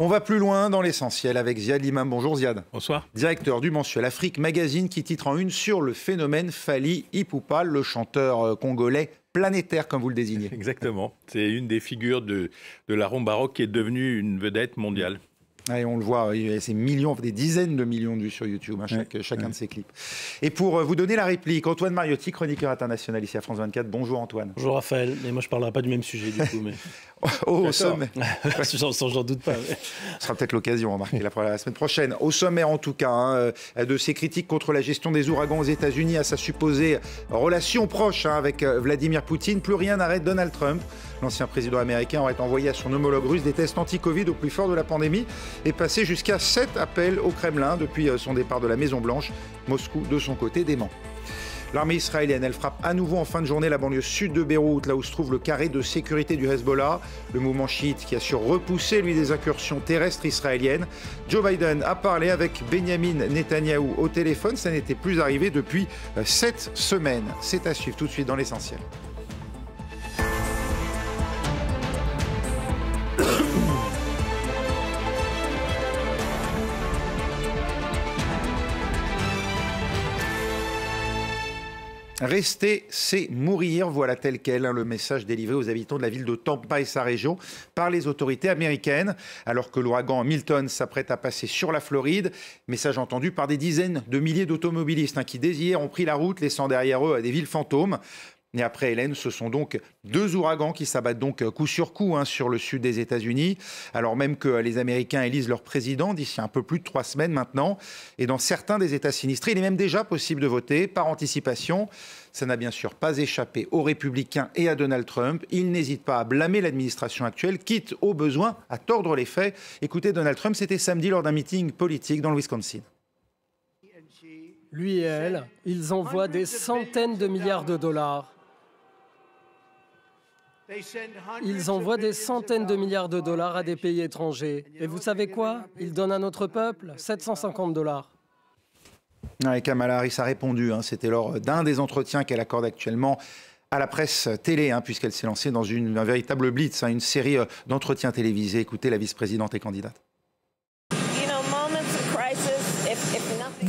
On va plus loin dans l'essentiel avec Ziad Imam. Bonjour Ziad. Bonsoir. Directeur du mensuel Afrique Magazine qui titre en une sur le phénomène Fali Ipupa, le chanteur euh, congolais planétaire comme vous le désignez. Exactement. C'est une des figures de, la ronde baroque qui est devenue une vedette mondiale on le voit, c'est millions, des dizaines de millions de vues sur YouTube, hein, chaque, chacun de ces clips. Et pour euh, vous donner la réplique, Antoine Mariotti, chroniqueur international ici à France 24. Bonjour Antoine. Bonjour Raphaël. Mais moi je ne parlerai pas du même sujet du coup. Mais... Oh, au, sommet. j'en doute pas. Ce sera peut-être l'occasion, remarquez, la, la semaine prochaine. Au sommet en tout cas, hein, euh, de ses critiques contre la gestion des ouragans aux États-Unis à sa supposée relation proche hein, avec euh, Vladimir Poutine, plus rien n'arrête Donald Trump. L'ancien président américain aurait envoyé à son homologue russe des tests anti-Covid au plus fort de la pandémie et passé jusqu'à sept appels au Kremlin depuis euh, son départ de la Maison-Blanche. Moscou, de son côté, dément. L'armée israélienne, elle frappe à nouveau en fin de journée la banlieue sud de Beyrouth, là où se trouve le carré de sécurité du Hezbollah, le mouvement chiite qui a su repousser, lui, des incursions terrestres israéliennes. Joe Biden a parlé avec Benjamin Netanyahou au téléphone. Ça n'était plus arrivé depuis euh, sept semaines. C'est à suivre tout de suite dans l'essentiel. Rester, c'est mourir. Voilà tel quel hein, le message délivré aux habitants de la ville de Tampa et sa région par les autorités américaines. Alors que l'ouragan Milton s'apprête à passer sur la Floride, message entendu par des dizaines de milliers d'automobilistes hein, qui, dès hier, ont pris la route, laissant derrière eux euh, des villes fantômes et après Hélène, ce sont donc deux ouragans qui s'abattent donc coup sur coup hein, sur le sud des États-Unis, alors même que les Américains élisent leur président d'ici un peu plus de trois semaines maintenant. Et dans certains des États sinistrés, il est même déjà possible de voter par anticipation. Ça n'a bien sûr pas échappé aux républicains et à Donald Trump. Il n'hésite pas à blâmer l'administration actuelle, quitte au besoin à tordre les faits. Écoutez, Donald Trump, c'était samedi lors d'un meeting politique dans le Wisconsin. Lui et elle, ils envoient des centaines de milliards de dollars ils envoient des centaines de milliards de dollars à des pays étrangers. Et vous savez quoi Ils donnent à notre peuple 750 dollars. Kamala Harris a répondu. Hein. C'était lors d'un des entretiens qu'elle accorde actuellement à la presse télé, hein, puisqu'elle s'est lancée dans une, un véritable blitz, hein, une série euh, d'entretiens télévisés. Écoutez la vice-présidente et candidate.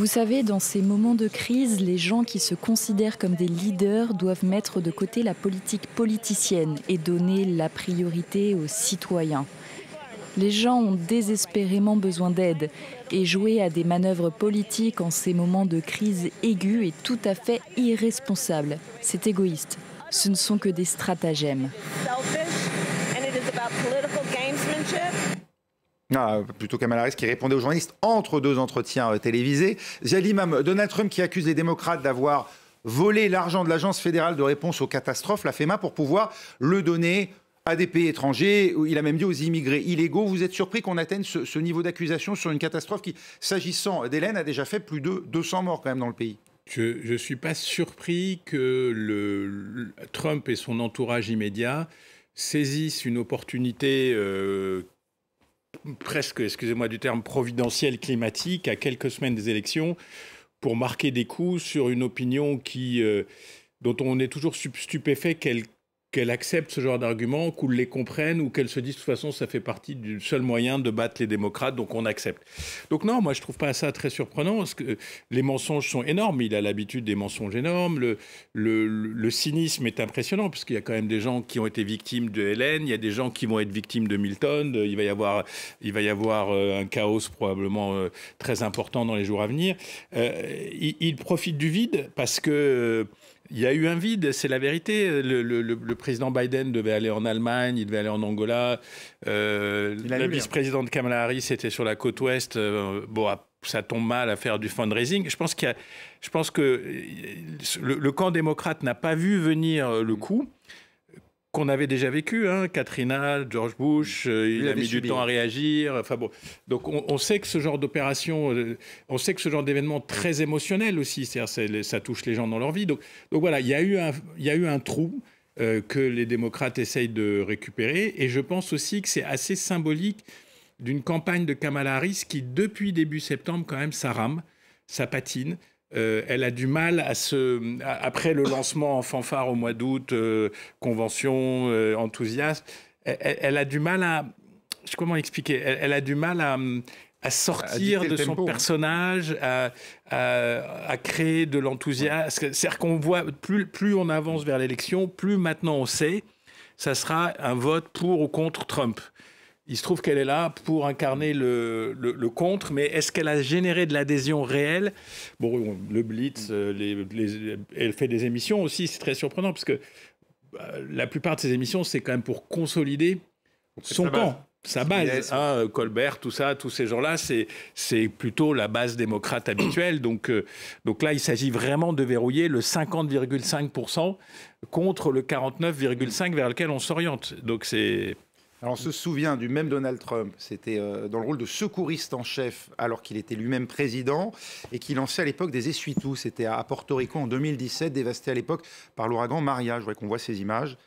Vous savez, dans ces moments de crise, les gens qui se considèrent comme des leaders doivent mettre de côté la politique politicienne et donner la priorité aux citoyens. Les gens ont désespérément besoin d'aide et jouer à des manœuvres politiques en ces moments de crise aiguë est tout à fait irresponsable. C'est égoïste. Ce ne sont que des stratagèmes. Ah, plutôt Kamala Harris qui répondait aux journalistes entre deux entretiens euh, télévisés. même Donald Trump qui accuse les démocrates d'avoir volé l'argent de l'Agence fédérale de réponse aux catastrophes, la FEMA, pour pouvoir le donner à des pays étrangers, il a même dit aux immigrés illégaux. Vous êtes surpris qu'on atteigne ce, niveau d'accusation sur une catastrophe qui, s'agissant d'Hélène, a déjà fait plus de 200 morts quand même dans le pays Je ne suis pas surpris que le, Trump et son entourage immédiat saisissent une opportunité euh, presque, excusez-moi du terme, providentiel climatique à quelques semaines des élections pour marquer des coups sur une opinion qui, euh, dont on est toujours stupéfait qu'elle qu'elle accepte ce genre d'argument, qu'on les comprenne ou qu'elle se dise de toute façon ça fait partie du seul moyen de battre les démocrates, donc on accepte. Donc non, moi je trouve pas ça très surprenant parce que les mensonges sont énormes. Il a l'habitude des mensonges énormes. Le, cynisme est impressionnant parce qu'il y a quand même des gens qui ont été victimes de Hélène, il y a des gens qui vont être victimes de Milton. Euh, il va y avoir, il va y avoir euh, un chaos probablement euh, très important dans les jours à venir. il, profite du vide parce que il y a eu un vide, c'est la vérité. Le, président Biden devait aller en Allemagne, il devait aller en Angola. Euh, la hein. vice-présidente Kamala Harris était sur la côte ouest. Euh, bon, ah, ça tombe mal à faire du fundraising. Je pense, je pense que euh, le camp démocrate n'a pas vu venir euh, le coup qu'on avait déjà vécu. Hein. Katrina, George Bush, euh, il a mis du temps à réagir. Enfin bon, donc on, sait que ce genre d'opération, euh, on sait que ce genre d'événement très émotionnel aussi, cest à ça touche les gens dans leur vie. Donc, voilà, il y a eu un, trou. Euh, que les démocrates essayent de récupérer. Et je pense aussi que c'est assez symbolique d'une campagne de Kamala Harris qui, depuis début septembre, quand même, ça rame, ça patine. Euh, elle a du mal à se. Après le lancement en fanfare au mois d'août, euh, convention, euh, enthousiasme, e, e, elle, a du mal à. Je Comment expliquer elle, a du mal à, sortir de son personnage, à, créer de l'enthousiasme. C'est-à-dire qu'on voit, plus, plus on avance vers l'élection, plus maintenant on sait, ça sera un vote pour ou contre Trump. Il se trouve qu'elle est là pour incarner le, contre, mais est-ce qu'elle a généré de l'adhésion réelle Bon, le Blitz, euh, les, elle fait des émissions aussi, c'est très surprenant, parce que euh, la plupart de ses émissions, c'est quand même pour consolider son camp sa base. Hein, Colbert, tout ça, tous ces gens-là, c'est plutôt la base démocrate habituelle. Donc, euh, donc là, il s'agit vraiment de verrouiller le 50,5% contre le 49,5% vers lequel on s'oriente. Donc c'est on se souvient du même Donald Trump, c'était euh, dans le rôle de secouriste en chef alors qu'il était lui-même président et qui lançait à l'époque des essuie-tout. C'était à Porto Rico en 2017, dévasté à l'époque par l'ouragan Maria. Je voudrais qu'on voit ces images.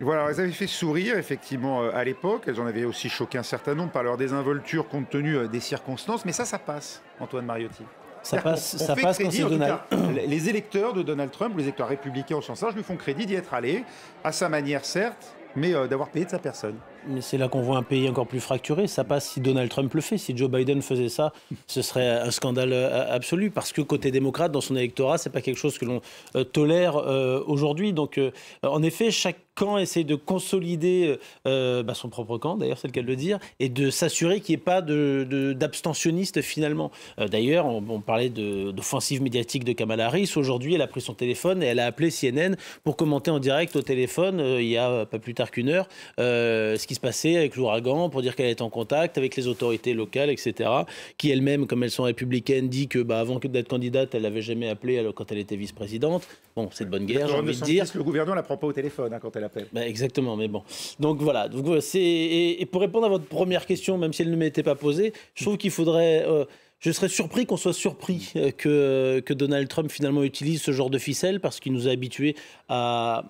Voilà, elles avaient fait sourire, effectivement, euh, à l'époque. Elles en avaient aussi choqué un certain nombre par leur désinvolture compte tenu euh, des circonstances. Mais ça, ça passe, Antoine Mariotti. Ça passe, les électeurs de Donald Trump, les électeurs républicains au sens large, lui font crédit d'y être allé, à sa manière certes, mais euh, d'avoir payé de sa personne. Mais c'est là qu'on voit un pays encore plus fracturé. Ça passe si Donald Trump le fait. Si Joe Biden faisait ça, ce serait un scandale euh, absolu. Parce que côté démocrate, dans son électorat, c'est pas quelque chose que l'on euh, tolère euh, aujourd'hui. Donc, en effet, chaque camp essaie de consolider bah, son propre camp, d'ailleurs, c'est le cas de le dire, et de s'assurer qu'il n'y ait pas d'abstentionnistes finalement. d'ailleurs, on, parlait d'offensive médiatique de Kamala Harris. Aujourd'hui, elle a pris son téléphone et elle a appelé CNN pour commenter en direct au téléphone, il y a pas plus tard qu'une heure, ce qui se passer avec l'ouragan, pour dire qu'elle est en contact avec les autorités locales, etc., qui elle-même, comme elles sont républicaines, dit que bah, avant d'être candidate, elle n'avait jamais appelé alors, quand elle était vice-présidente. Bon, c'est de bonne guerre, j'ai envie de dire. Le gouvernement la prend pas au téléphone hein, quand elle appelle. Bah, exactement, mais bon. Donc voilà. Donc, et, pour répondre à votre première question, même si elle ne m'était pas posée, je trouve qu'il faudrait... Euh, je serais surpris qu'on soit surpris euh, que, que Donald Trump finalement utilise ce genre de ficelle parce qu'il nous a habitués à,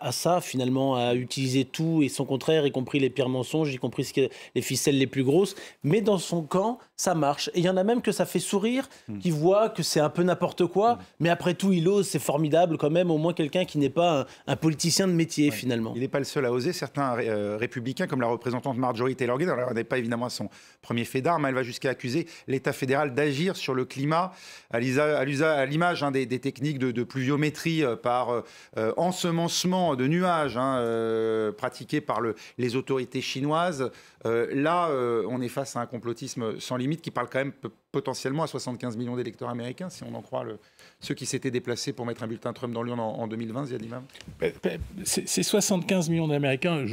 à, ça, finalement, à utiliser tout et son contraire, y compris les pires mensonges, y compris ce les ficelles les plus grosses. Mais dans son camp, ça marche. Et il y en a même que ça fait sourire, hmm. qui voit que c'est un peu n'importe quoi. Hmm. Mais après tout, il ose, c'est formidable quand même, au moins quelqu'un qui n'est pas un, politicien de métier, finalement. Il n'est pas le seul à oser. Certains euh, républicains, comme la représentante Marjorie Taylor Greene, alors n'est pas évidemment à son premier fait d'armes, elle va jusqu'à accuser l'État fédéral d'agir sur le climat à l'image hein, des, techniques de, pluviométrie euh, par euh, ensemencement de nuages hein, euh, pratiqués par les autorités chinoises euh, là, euh, on est face à un complotisme sans limite qui parle quand même potentiellement à 75 millions d'électeurs américains, si on en croit ceux qui s'étaient déplacés pour mettre un bulletin Trump dans l'urne en, en, 2020, Ziad ben, ben, Ces 75 millions d'Américains,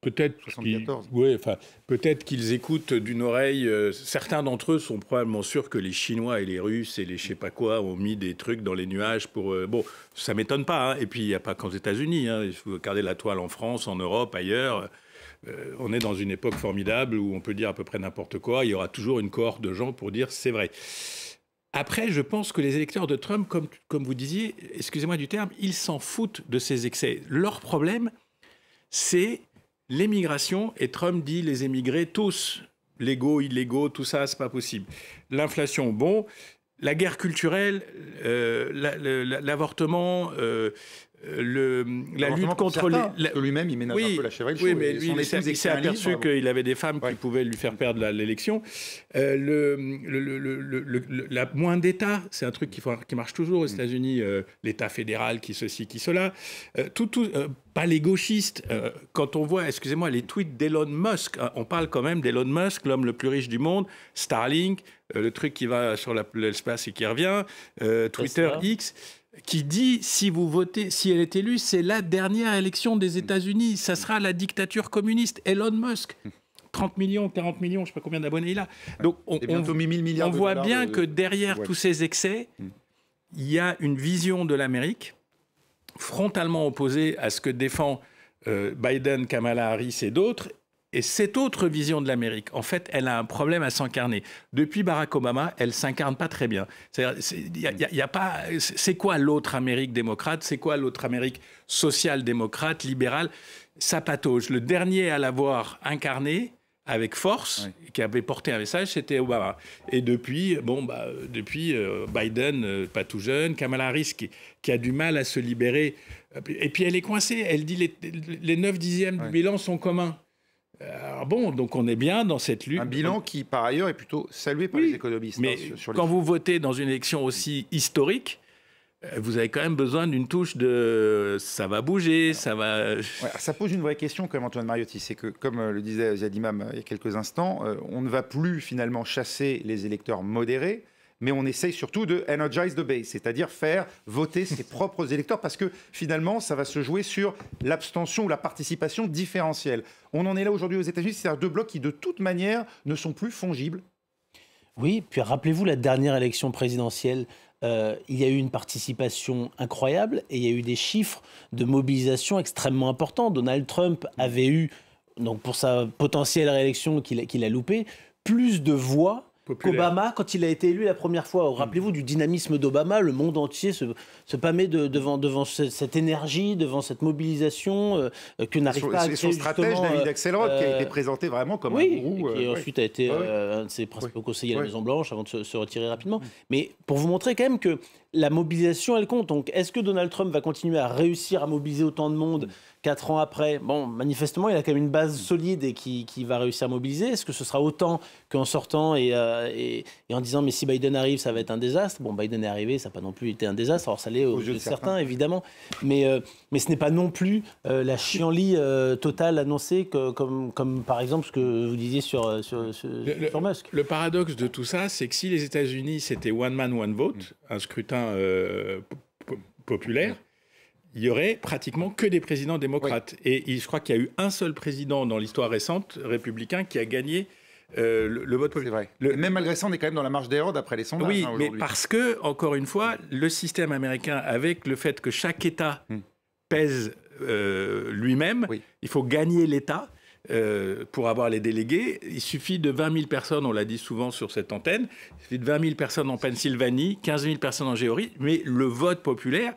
peut-être qu'ils qu'ils écoutent d'une oreille. Euh, certains d'entre eux sont probablement sûrs que les Chinois et les Russes et les je sais pas quoi ont mis des trucs dans les nuages pour. bon, ça m'étonne pas. Hein. Et puis, il n'y a pas qu'aux États-Unis. Hein. faut regardez la toile en France, en Europe, ailleurs. Euh, on est dans une époque formidable où on peut dire à peu près n'importe quoi. Il y aura toujours une cohorte de gens pour dire c'est vrai. Après, je pense que les électeurs de Trump, comme, comme vous disiez, excusez-moi du terme, ils s'en foutent de ces excès. Leur problème, c'est l'émigration. Et Trump dit les émigrés, tous, légaux, illégaux, tout ça, c'est pas possible. L'inflation, bon. La guerre culturelle, euh, l'avortement, euh, la lutte contre les. Lui-même, il ménage un peu la cheville. Oui, mais il s'est aperçu hein. qu'il avait des femmes qui pouvaient lui faire perdre l'élection. Euh, le, la moins d'État, c'est un truc qui, qui, marche toujours aux mm. États-Unis, euh, l'État fédéral qui ceci, qui cela. Euh, tout, tout pas les gauchistes. quand on voit, excusez-moi, les tweets d'Elon Musk, hein, on parle quand même d'Elon Musk, l'homme le plus riche du monde, Starlink, le truc qui va sur l'espace et qui revient, Twitter X qui dit si vous votez, si elle est élue, c'est la dernière élection des États-Unis, ça sera la dictature communiste. Elon Musk, 30 millions, 40 millions, je ne sais pas combien d'abonnés il a. Donc on, on voit bien que derrière tous ces excès, mm. il y a une vision de l'Amérique frontalement opposée à ce que défend euh, Biden, Kamala Harris et d'autres, et cette autre vision de l'Amérique, en fait, elle a un problème à s'incarner. Depuis Barack Obama, elle s'incarne pas très bien. C'est à dire C'est quoi l'autre Amérique démocrate C'est quoi l'autre Amérique social-démocrate, libérale Ça patauge. Le dernier à l'avoir incarné avec force, qui avait porté un message, c'était Obama. Et depuis, bon, bah, depuis euh, Biden, euh, pas tout jeune, Kamala Harris, qui, a du mal à se libérer. Et puis elle est coincée. Elle dit les, les 9 dixièmes du bilan sont communs. Euh, alors ah bon, donc on est bien dans cette lutte. Un bilan qui, par ailleurs, est plutôt salué par les économistes. Hein, mais quand vous votez dans une élection aussi historique, euh, vous avez quand même besoin d'une touche de ça va bouger, ça va. ça pose une vraie question, comme Antoine Mariotti. C'est que, comme euh, le disait Zadimam il y a quelques instants, on ne va plus finalement chasser les électeurs modérés mais on essaye surtout de energize the base, c'est-à-dire faire voter ses propres électeurs, parce que finalement, ça va se jouer sur l'abstention ou la participation différentielle. On en est là aujourd'hui aux États-Unis, c'est-à-dire deux blocs qui, de toute manière, ne sont plus fongibles. Oui, puis rappelez-vous la dernière élection présidentielle. Euh, il y a eu une participation incroyable et il y a eu des chiffres de mobilisation extrêmement importants. Donald Trump avait eu, donc pour sa potentielle réélection qu'il a, a loupée, plus de voix Obama, quand il a été élu la première fois. Oh, rappelez-vous du dynamisme d'Obama, le monde entier se, se devant, cette énergie, devant cette mobilisation euh, C'est que n'arrive pas à son stratège, David euh, Axelrod, qui a été euh, présenté vraiment comme un gourou. qui ensuite a été un de ses principaux conseillers à la Maison-Blanche avant de se, retirer rapidement. Mm. Mais pour vous montrer quand même que la mobilisation, elle compte. Donc est-ce que Donald Trump va continuer à réussir à mobiliser autant de monde mm. Quatre ans après, bon, manifestement, il a quand même une base solide et qui, va réussir à mobiliser. Est-ce que ce sera autant qu'en sortant et, euh, en disant mais si Biden arrive, ça va être un désastre Bon, Biden est arrivé, ça n'a pas non plus été un désastre. Alors ça l'est aux, yeux de certains, évidemment. Mais, euh, mais ce n'est pas non plus euh, la chienlit totale annoncée que, comme, comme par exemple ce que vous disiez sur, sur, Musk. le paradoxe de tout ça, c'est que si les États-Unis, c'était one man, one vote, un scrutin populaire, il y aurait pratiquement que des présidents démocrates. Et je crois qu'il y a eu un seul président dans l'histoire récente, républicain, qui a gagné euh, le, vote populaire. Même malgré ça, on est quand même dans la marge d'erreur d'après les sondages. Oui, hein, mais parce que, encore une fois, le système américain, avec le fait que chaque État hmm. pèse euh, lui-même, il faut gagner l'État. Euh, pour avoir les délégués, il suffit de 20 000 personnes, on l'a dit souvent sur cette antenne, il suffit de 20 000 personnes en Pennsylvanie, 15 000 personnes en Géorgie, mais le vote populaire,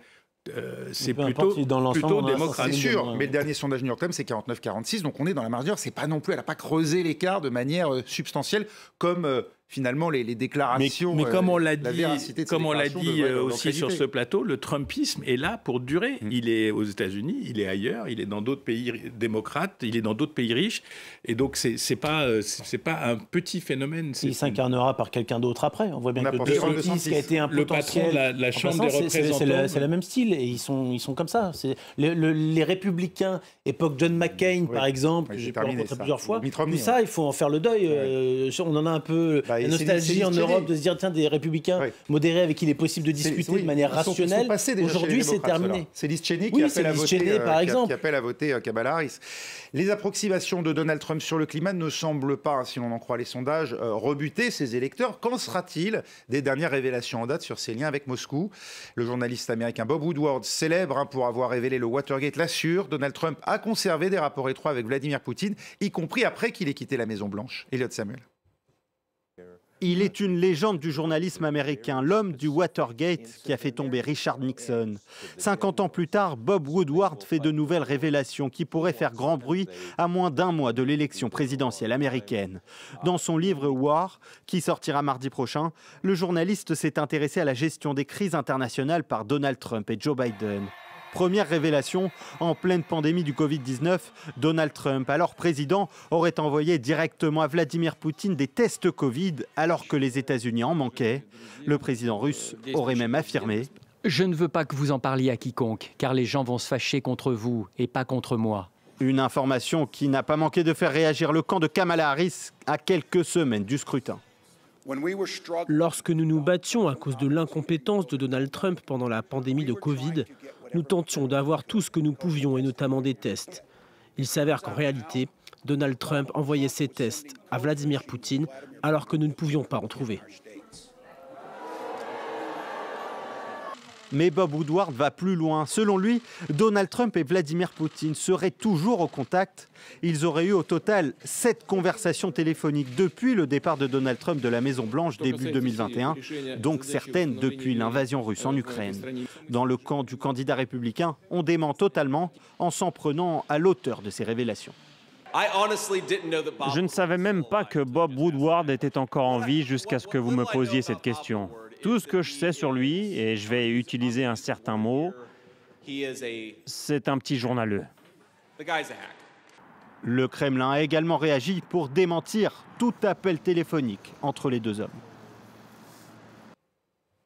euh, c'est plutôt, dans sûr, mais le dernier sondage New York Times, c'est 49-46, donc on est dans la marge d'erreur. C'est pas non plus, elle n'a pas creusé l'écart de manière euh, substantielle comme euh, finalement les, déclarations. Mais, euh, comme on l'a dit, comme on l'a dit euh, aussi sur ce plateau, le Trumpisme est là pour durer. Mm. Il est aux États-Unis, il est ailleurs, il est dans d'autres pays démocrates, il est dans d'autres pays riches, et donc c'est n'est pas euh, c'est pas un petit phénomène. Il s'incarnera par quelqu'un d'autre après. On voit bien que le qui a été un le potentiel. Patron, la, la Chambre des représentants, c'est le même style et ils sont ils sont comme ça. les républicains époque John McCain par exemple, j'ai rencontré plusieurs fois. Tout ça, hein. il faut en faire le deuil. on en a un peu. Bah, la nostalgie en Europe de se dire tiens des républicains modérés avec qui il est possible de discuter de manière rationnelle. Aujourd'hui, c'est terminé. C'est Cheney qui, oui, Cheney, par exemple. Qui appelle à voter Harris. Les approximations de Donald Trump sur le climat ne semblent pas, si l'on en croit les sondages, euh, rebuter ses électeurs. Qu'en sera-t-il des dernières révélations en date sur ses liens avec Moscou Le journaliste américain Bob Woodward, célèbre hein, pour avoir révélé le Watergate, l'assure. Donald Trump a conservé des rapports étroits avec Vladimir Poutine, y compris après qu'il ait quitté la Maison-Blanche. Elliot Samuel. Il est une légende du journalisme américain, l'homme du Watergate qui a fait tomber Richard Nixon. 50 ans plus tard, Bob Woodward fait de nouvelles révélations qui pourraient faire grand bruit à moins d'un mois de l'élection présidentielle américaine. Dans son livre War, qui sortira mardi prochain, le journaliste s'est intéressé à la gestion des crises internationales par Donald Trump et Joe Biden. Première révélation en pleine pandémie du Covid-19, Donald Trump, alors président, aurait envoyé directement à Vladimir Poutine des tests Covid alors que les États-Unis en manquaient. Le président russe aurait même affirmé Je ne veux pas que vous en parliez à quiconque, car les gens vont se fâcher contre vous et pas contre moi. Une information qui n'a pas manqué de faire réagir le camp de Kamala Harris à quelques semaines du scrutin. Lorsque nous nous battions à cause de l'incompétence de Donald Trump pendant la pandémie de Covid, nous tentions d'avoir tout ce que nous pouvions, et notamment des tests. Il s'avère qu'en réalité, Donald Trump envoyait ses tests à Vladimir Poutine alors que nous ne pouvions pas en trouver. Mais Bob Woodward va plus loin. Selon lui, Donald Trump et Vladimir Poutine seraient toujours au contact. Ils auraient eu au total sept conversations téléphoniques depuis le départ de Donald Trump de la Maison-Blanche début 2021, donc certaines depuis l'invasion russe en Ukraine. Dans le camp du candidat républicain, on dément totalement en s'en prenant à l'auteur de ces révélations. Je ne savais même pas que Bob Woodward était encore en vie jusqu'à ce que vous me posiez cette question. Tout ce que je sais sur lui, et je vais utiliser un certain mot, c'est un petit journaleux. Le Kremlin a également réagi pour démentir tout appel téléphonique entre les deux hommes.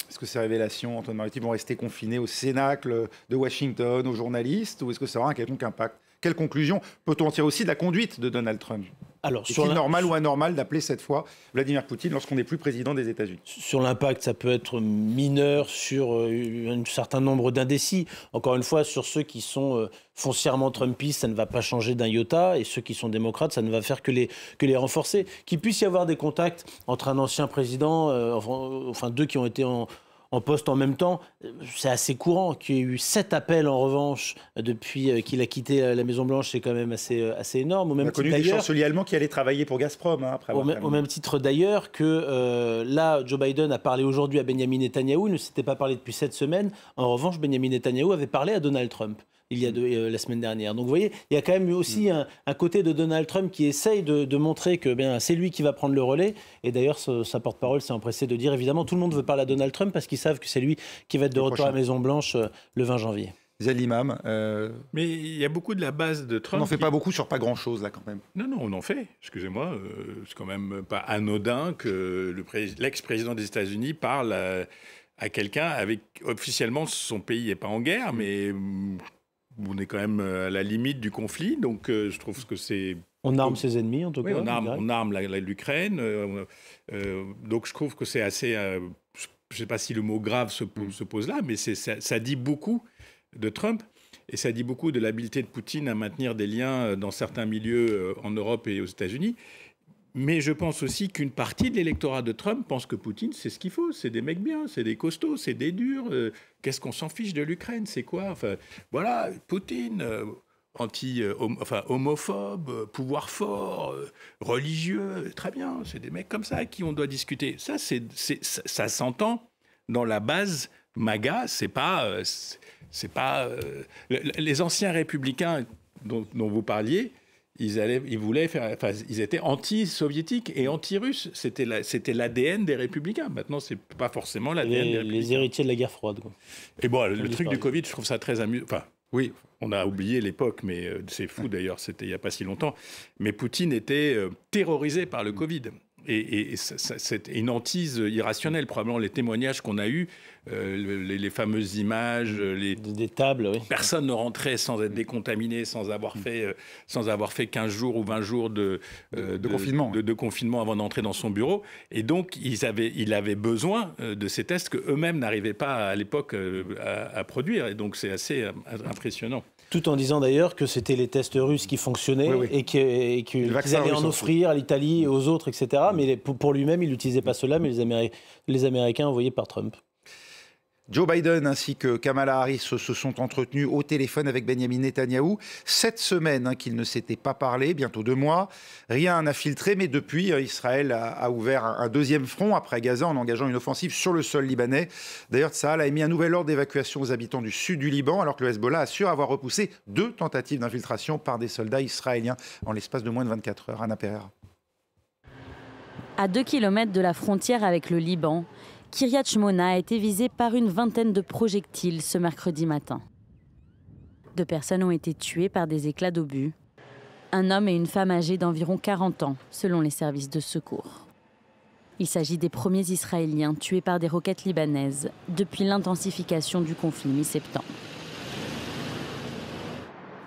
Est-ce que ces révélations, Antoine Maritime, vont rester confinées au Cénacle de Washington, aux journalistes, ou est-ce que ça aura un quelconque impact Quelle conclusion peut-on tirer aussi de la conduite de Donald Trump alors, est-il normal ou anormal d'appeler cette fois Vladimir Poutine lorsqu'on n'est plus président des États-Unis Sur l'impact, ça peut être mineur sur euh, un certain nombre d'indécis. Encore une fois, sur ceux qui sont euh, foncièrement trumpistes, ça ne va pas changer d'un iota, et ceux qui sont démocrates, ça ne va faire que les, que les renforcer. Qu'il puisse y avoir des contacts entre un ancien président, euh, enfin deux qui ont été en en poste en même temps. Euh, c'est assez courant qu'il y ait eu sept appels en revanche depuis euh, qu'il a quitté euh, la Maison Blanche. C'est quand même assez, assez énorme. Au même On a connu des chanceliers allemands qui allait travailler pour Gazprom. Hein, au, même titre d'ailleurs que là, Joe Biden a parlé aujourd'hui à Benjamin Netanyahu. Il ne s'était pas parlé depuis sept semaines. En revanche, Benjamin Netanyahu avait parlé à Donald Trump il y a mm. euh, la semaine dernière. Donc vous voyez, il y a quand même eu aussi mm. un, côté de Donald Trump qui essaye de, montrer que ben, c'est lui qui va prendre le relais. Et d'ailleurs, sa porte-parole s'est empressée de dire, évidemment, tout le monde veut parler à Donald Trump parce qu'ils savent que c'est lui qui va être de retour à la Maison-Blanche euh, le 20 janvier. Zalimam. Euh, mais il y a beaucoup de la base de Trump. On n'en fait pas beaucoup sur pas grand-chose, là, quand même. Non, non, on en fait. Excusez-moi. c'est quand même pas anodin que l'ex-président des États-Unis parle à, à quelqu'un avec. Officiellement, son pays n'est pas en guerre, mm. mais on est quand même euh, à la limite du conflit, donc euh, je trouve que c'est... On arme ses ennemis, en tout cas. On arme, on arme l'Ukraine. Euh, donc je trouve que c'est assez... je ne sais pas si le mot grave se, pose mm. là, mais ça, ça, dit beaucoup de Trump. Et ça dit beaucoup de l'habileté de Poutine à maintenir des liens dans certains milieux en Europe et aux États-Unis. Mais je pense aussi qu'une partie de l'électorat de Trump pense que Poutine, c'est ce qu'il faut. C'est des mecs bien, c'est des costauds, c'est des durs. Euh, qu'est-ce qu'on s'en fiche de l'Ukraine C'est quoi enfin, Voilà, Poutine, euh, anti, euh, enfin, homophobe, pouvoir fort, religieux. Très bien, c'est des mecs comme ça à qui on doit discuter. Ça, ça, s'entend dans la base MAGA. C'est pas. c'est pas les anciens républicains dont vous parliez ils, ils voulaient faire, ils étaient anti-soviétiques et anti-russes. C'était, la, c'était l'ADN des républicains. Maintenant, c'est pas forcément l'ADN les, des républicains. Les héritiers de la guerre froide. Et bon, le, truc du Covid, je trouve ça très amusant. Enfin, oui, on a oublié l'époque, mais euh, c'est fou d'ailleurs, c'était il n'y a pas si longtemps. Mais Poutine était euh, terrorisé par le mm. Covid. Et, et, c'est une hantise irrationnelle. Probablement les témoignages qu'on a eus euh, les, fameuses images, euh, les des tables. Personne ne rentrait sans être décontaminé, mm. euh, sans avoir fait, sans avoir fait 15 jours ou 20 jours de, confinement, avant d'entrer dans son bureau. Et donc, ils avaient, il avait besoin de ces tests que eux-mêmes n'arrivaient pas à l'époque à, produire. Et donc, c'est assez impressionnant. Tout en disant d'ailleurs que c'était les tests russes qui fonctionnaient et qu'ils allaient en offrir à l'Italie, aux autres, etc. Mm. Mais pour lui-même, il n'utilisait pas mm. cela, mais les, les Américains envoyés par Trump. Joe Biden ainsi que Kamala Harris se sont entretenus au téléphone avec Benjamin Netanyahu cette semaine hein, qu'ils ne s'étaient pas parlé, bientôt deux mois. Rien n'a filtré, mais depuis, euh, Israël a, ouvert un, deuxième front après Gaza en engageant une offensive sur le sol libanais. D'ailleurs, Tsahal a émis un nouvel ordre d'évacuation aux habitants du sud du Liban, alors que le Hezbollah assure avoir repoussé deux tentatives d'infiltration par des soldats israéliens en l'espace de moins de 24 heures. Anna Pereira. À 2 km de la frontière avec le Liban, Kiryat Shmona a été visée par une vingtaine de projectiles ce mercredi matin. Deux personnes ont été tuées par des éclats d'obus. Un homme et une femme âgés d'environ 40 ans, selon les services de secours. Il s'agit des premiers Israéliens tués par des roquettes libanaises depuis l'intensification du conflit mi-septembre.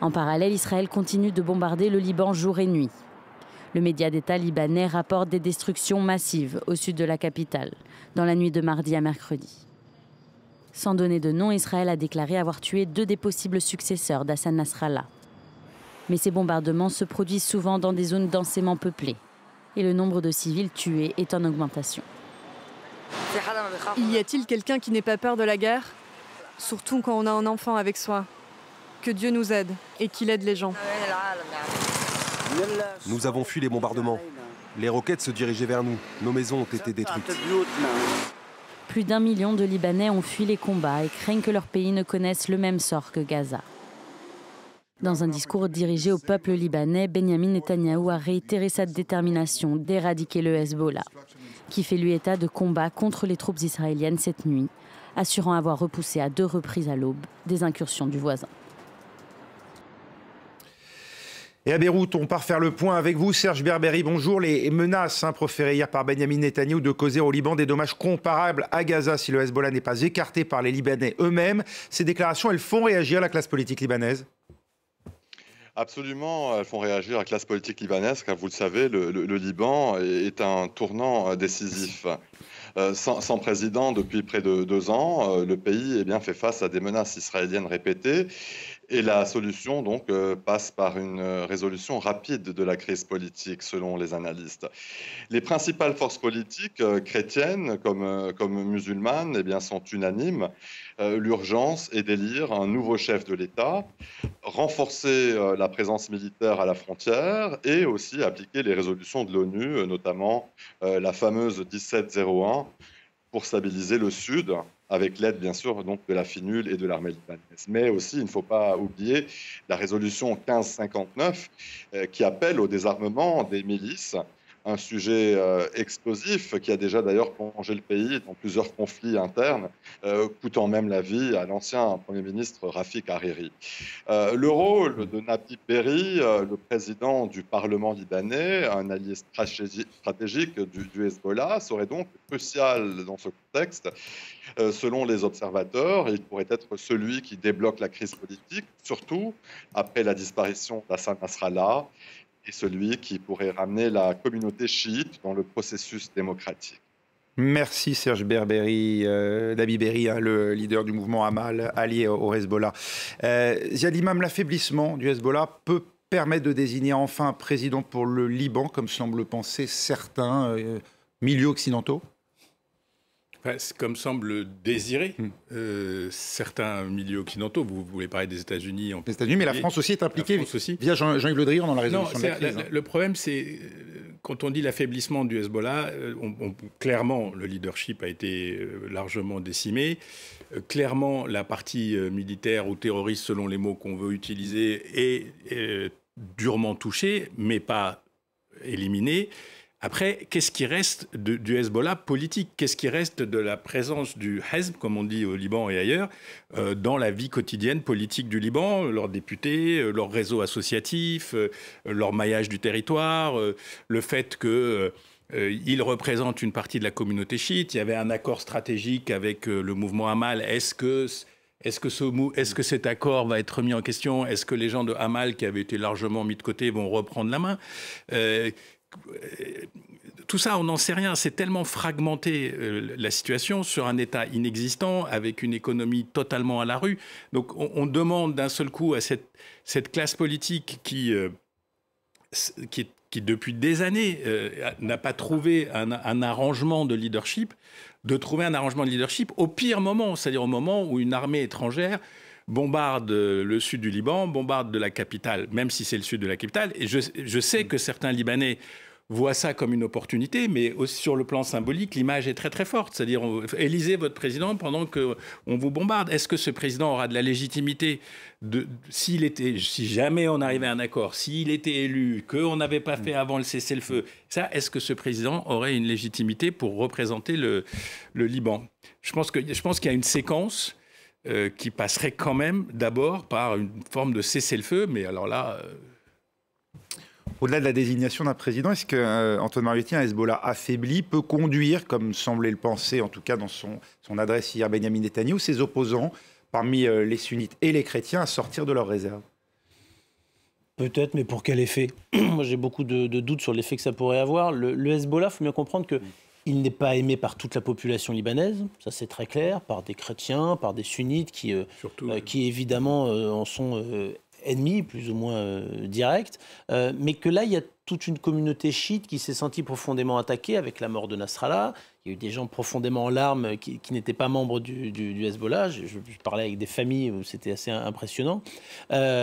En parallèle, Israël continue de bombarder le Liban jour et nuit le média d'État libanais rapporte des destructions massives au sud de la capitale, dans la nuit de mardi à mercredi. Sans donner de nom, Israël a déclaré avoir tué deux des possibles successeurs d'Hassan Nasrallah. Mais ces bombardements se produisent souvent dans des zones densément peuplées, et le nombre de civils tués est en augmentation. Y a-t-il quelqu'un qui n'ait pas peur de la guerre Surtout quand on a un enfant avec soi. Que Dieu nous aide et qu'il aide les gens. Nous avons fui les bombardements. Les roquettes se dirigeaient vers nous. Nos maisons ont été détruites. Plus d'un million de Libanais ont fui les combats et craignent que leur pays ne connaisse le même sort que Gaza. Dans un discours dirigé au peuple libanais, Benjamin Netanyahou a réitéré sa détermination d'éradiquer le Hezbollah, qui fait lui état de combat contre les troupes israéliennes cette nuit, assurant avoir repoussé à deux reprises à l'aube des incursions du voisin. Et à Beyrouth, on part faire le point avec vous, Serge Berberi. Bonjour. Les menaces hein, proférées hier par Benjamin Netanyahou de causer au Liban des dommages comparables à Gaza si le Hezbollah n'est pas écarté par les Libanais eux-mêmes. Ces déclarations, elles font réagir la classe politique libanaise Absolument, elles font réagir la classe politique libanaise, car vous le savez, le, Liban est un tournant euh, décisif. Euh, sans, président depuis près de deux ans, euh, le pays eh bien, fait face à des menaces israéliennes répétées et la solution donc euh, passe par une euh, résolution rapide de la crise politique, selon les analystes. Les principales forces politiques euh, chrétiennes comme, musulmanes eh sont unanimes. L'urgence est d'élire un nouveau chef de l'État, renforcer la présence militaire à la frontière et aussi appliquer les résolutions de l'ONU, notamment la fameuse 1701 pour stabiliser le Sud, avec l'aide bien sûr donc de la FINUL et de l'armée libanaise. Mais aussi, il ne faut pas oublier la résolution 1559 euh, qui appelle au désarmement des milices un sujet euh, explosif qui a déjà d'ailleurs plongé le pays dans plusieurs conflits internes, euh, coûtant même la vie à l'ancien Premier ministre Rafik Hariri. Euh, le rôle de Nabi Peri, le président du Parlement libanais, un allié stratégique du, du, Hezbollah, serait donc crucial dans ce contexte. selon les observateurs, il pourrait être celui qui débloque la crise politique, surtout après la disparition d'Assad Nasrallah et celui qui pourrait ramener la communauté chiite dans le processus démocratique. Merci Serge Berberi, David euh, Berry, hein, le leader du mouvement Amal, allié au Hezbollah. Euh, l'affaiblissement du Hezbollah peut permettre de désigner enfin un président pour le Liban, comme semblent le penser certains euh, milieux occidentaux comme semble désirer hmm. euh, certains milieux occidentaux, vous voulez parler des États-Unis en Les États-Unis, mais la France aussi est impliquée aussi. via Jean-Yves Le Drian dans la résolution non, de la hein. Le problème, c'est euh, quand on dit l'affaiblissement du Hezbollah, euh, clairement, le leadership a été largement décimé. Clairement, la partie militaire ou terroriste, selon les mots qu'on veut utiliser, est durement touchée, mais pas éliminée. Après, qu'est-ce qui reste du Hezbollah politique Qu'est-ce qui reste de la présence du Hezb, comme on dit au Liban et ailleurs, euh, dans la vie quotidienne politique du Liban euh, Leurs députés, euh, leur réseau associatif, leur maillage du territoire, le fait que... il représente une partie de la communauté chiite. Il y avait un accord stratégique avec le mouvement Hamal. Est-ce que cet accord va être remis en question Est-ce que les gens de Hamal, qui avaient été largement mis de côté, vont reprendre la main euh, tout ça, on n'en sait rien. C'est tellement fragmenté euh, la situation sur un État inexistant, avec une économie totalement à la rue. Donc on, demande d'un seul coup à cette, classe politique euh, qui, qui, depuis des années, n'a pas trouvé un, arrangement de leadership, de trouver un arrangement de leadership au pire moment, c'est-à-dire au moment où une armée étrangère bombarde le sud du Liban, bombarde de la capitale, même si c'est le sud de la capitale. Et je, sais que certains Libanais voient ça comme une opportunité, mais aussi sur le plan symbolique, l'image est très très forte. C'est-à-dire, élisez votre président pendant qu'on vous bombarde. Est-ce que ce président aura de la légitimité si jamais on arrivait à un accord, s'il était élu, qu'on n'avait pas fait avant le cessez-le-feu, ça, est-ce que ce président aurait une légitimité pour représenter le, Liban Je pense qu'il y a une séquence euh, qui passerait quand même d'abord par une forme de cessez-le-feu, mais alors là. Euh, Au-delà de la désignation d'un président, est-ce que euh, un Hezbollah affaibli, peut conduire, comme semblait le penser en tout cas dans son, son adresse hier Benjamin Netanyahu, ses opposants, parmi euh, les sunnites et les chrétiens, à sortir de leurs réserves Peut-être, mais pour quel effet Moi, j'ai beaucoup de, doutes sur l'effet que ça pourrait avoir. Le, le Hezbollah, il faut bien comprendre que mm. Il n'est pas aimé par toute la population libanaise, ça c'est très clair, par des chrétiens, par des sunnites qui, euh, euh, euh, évidemment en sont ennemis, plus ou moins directs. mais que là, il y a toute une communauté chiite qui s'est sentie profondément attaquée avec la mort de Nasrallah. Il y a eu des gens profondément en larmes qui, n'étaient pas membres du, Hezbollah. Je, je, parlais avec des familles où c'était assez impressionnant. il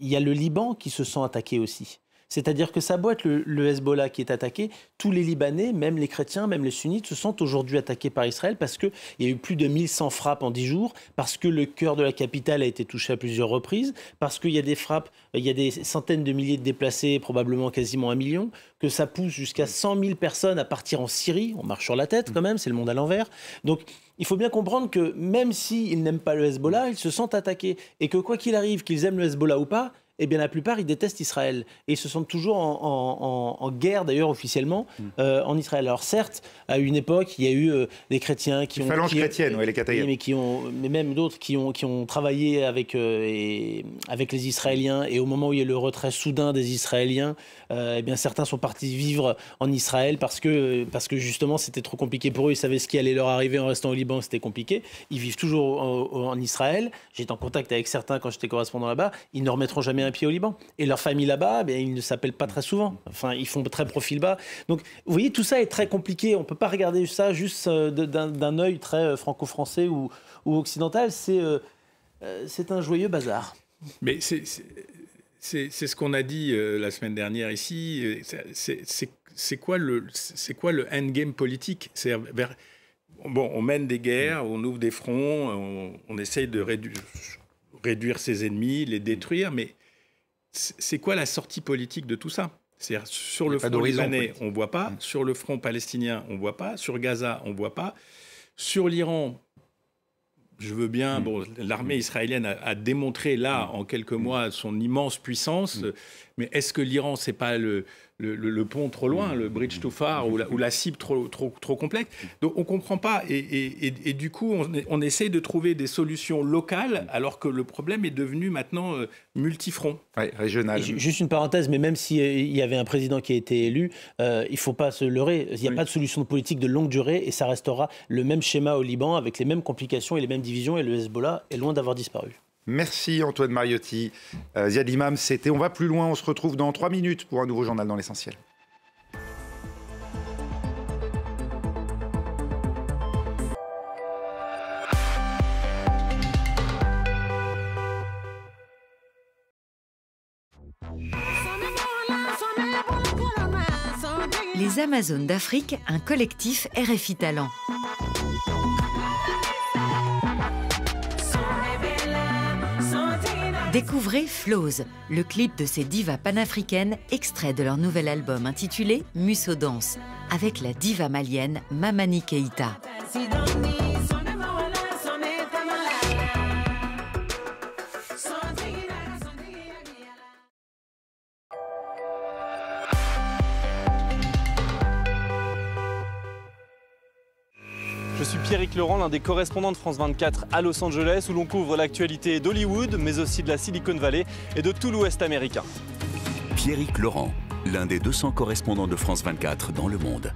y a le Liban qui se sent attaqué aussi. C'est-à-dire que ça boîte le, Hezbollah qui est attaqué, tous les Libanais, même les chrétiens, même les sunnites, se sentent aujourd'hui attaqués par Israël parce qu'il y a eu plus de 1100 frappes en 10 jours, parce que le cœur de la capitale a été touché à plusieurs reprises, parce qu'il y a des frappes, il y a des centaines de milliers de déplacés, probablement quasiment un million, que ça pousse jusqu'à 100 mm. 000 personnes à partir en Syrie, on marche sur la tête mm. quand même, c'est le monde à l'envers. Donc il faut bien comprendre que même s'ils n'aiment pas le Hezbollah, ils se sentent attaqués. Et que quoi qu'il arrive, qu'ils aiment le Hezbollah ou pas, eh bien la plupart, ils détestent Israël. Et ils se sentent toujours en, guerre, d'ailleurs, officiellement, hmm. euh, en Israël. Alors certes, à une époque, il y a eu euh, des chrétiens qui ont... Phalanges chrétiennes, les Kataïens. Mais, qui ont, mais même d'autres qui ont, qui ont travaillé avec, euh, et, avec les Israéliens. Et au moment où il y a le retrait soudain des Israéliens, eh bien certains sont partis vivre en Israël parce que, parce que justement, c'était trop compliqué pour eux. Ils savaient ce qui allait leur arriver en restant au Liban, c'était compliqué. Ils vivent toujours en, en Israël. J'étais en contact avec certains quand j'étais correspondant là-bas. Ils ne remettront jamais un pied au Liban. Et leur famille là-bas, ben, ils ne s'appellent pas très souvent. Enfin, ils font très profil bas. Donc, vous voyez, tout ça est très compliqué. On peut pas regarder ça juste euh, d'un œil très euh, franco-français ou, ou, occidental. C'est euh, c'est un joyeux bazar. Mais c'est ce qu'on a dit la semaine dernière ici. C'est quoi le c'est quoi le endgame politique vers, bon, on mène des guerres, on ouvre des fronts, on, essaye de réduire ses ennemis, les détruire, mais c'est quoi la sortie politique de tout ça cest sur le front libanais, on ne voit pas. Mm. Sur le front palestinien, on ne voit pas. Sur Gaza, on ne voit pas. Sur l'Iran, je veux bien. Mm. Bon, l'armée israélienne a, démontré là, mm. en quelques mois, son immense puissance. Mais est-ce que l'Iran, n'est pas le le, pont trop loin, le bridge too far ou la, ou cible trop, trop, trop complexe. Donc on ne comprend pas et, du coup on, essaie essaye de trouver des solutions locales alors que le problème est devenu maintenant euh, multifront. régional. Juste une parenthèse, mais même s'il euh, y avait un président qui a été élu, euh, il ne faut pas se leurrer. Il n'y a pas de solution politique de longue durée et ça restera le même schéma au Liban avec les mêmes complications et les mêmes divisions et le Hezbollah est loin d'avoir disparu. Merci Antoine Mariotti. Euh, Ziad Imam, c'était On va plus loin. On se retrouve dans trois minutes pour un nouveau journal dans l'essentiel. Les Amazones d'Afrique, un collectif RFI Talent. Découvrez Flows, le clip de ces divas panafricaines extrait de leur nouvel album intitulé Musso Dance, avec la diva malienne Mamani Keita. Laurent, l'un des correspondants de France 24 à Los Angeles, où l'on couvre l'actualité d'Hollywood, mais aussi de la Silicon Valley et de tout l'Ouest américain. Pierrick Laurent, l'un des 200 correspondants de France 24 dans le monde.